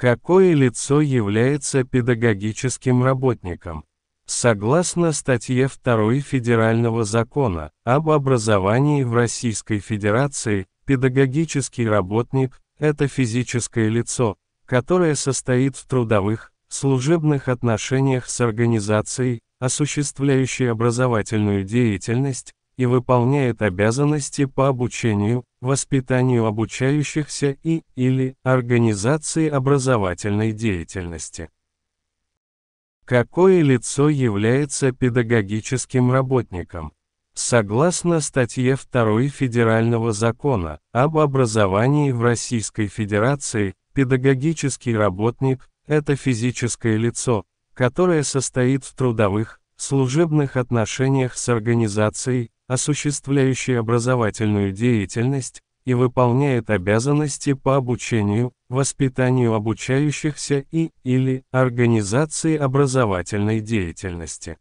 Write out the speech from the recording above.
Какое лицо является педагогическим работником? Согласно статье 2 Федерального закона об образовании в Российской Федерации, педагогический работник – это физическое лицо, которое состоит в трудовых, служебных отношениях с организацией, осуществляющей образовательную деятельность и выполняет обязанности по обучению, воспитанию обучающихся и или организации образовательной деятельности. Какое лицо является педагогическим работником? Согласно статье 2 Федерального закона об образовании в Российской Федерации, педагогический работник – это физическое лицо, которое состоит в трудовых, служебных отношениях с организацией, осуществляющий образовательную деятельность, и выполняет обязанности по обучению, воспитанию обучающихся и или организации образовательной деятельности.